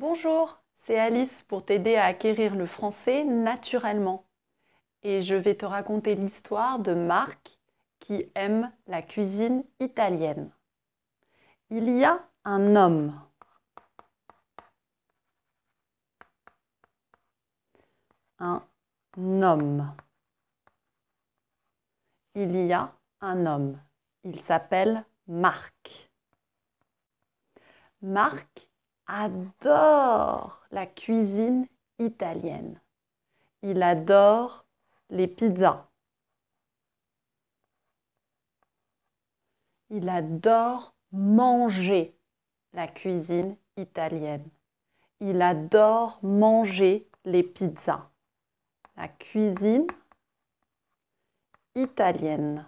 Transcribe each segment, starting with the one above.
Bonjour, c'est Alice pour t'aider à acquérir le français naturellement. Et je vais te raconter l'histoire de Marc qui aime la cuisine italienne. Il y a un homme. Un homme. Il y a un homme. Il s'appelle Marc. Marc adore la cuisine italienne. Il adore les pizzas. Il adore manger la cuisine italienne. Il adore manger les pizzas. La cuisine italienne.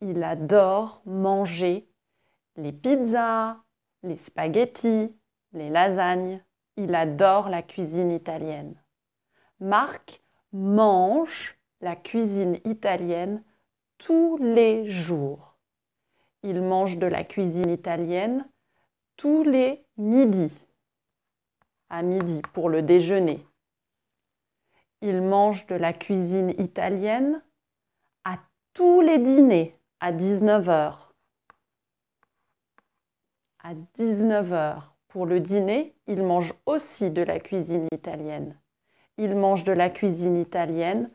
Il adore manger les pizzas, les spaghettis, les lasagnes. Il adore la cuisine italienne. Marc mange la cuisine italienne tous les jours. Il mange de la cuisine italienne tous les midis. À midi pour le déjeuner. Il mange de la cuisine italienne à tous les dîners à 19h à 19h pour le dîner, il mange aussi de la cuisine italienne. Il mange de la cuisine italienne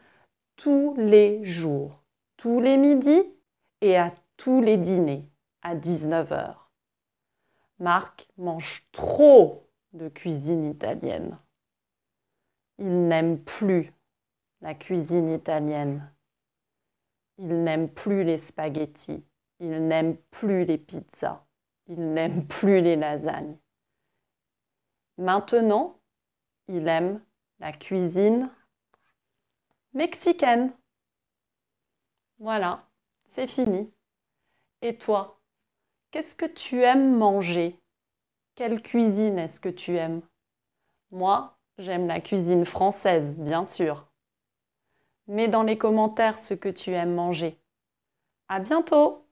tous les jours, tous les midis et à tous les dîners à 19h. Marc mange trop de cuisine italienne. Il n'aime plus la cuisine italienne. Il n'aime plus les spaghettis. Il n'aime plus les pizzas il n'aime plus les lasagnes. Maintenant, il aime la cuisine mexicaine. Voilà, c'est fini. Et toi, qu'est-ce que tu aimes manger Quelle cuisine est-ce que tu aimes Moi, j'aime la cuisine française, bien sûr. Mets dans les commentaires ce que tu aimes manger. À bientôt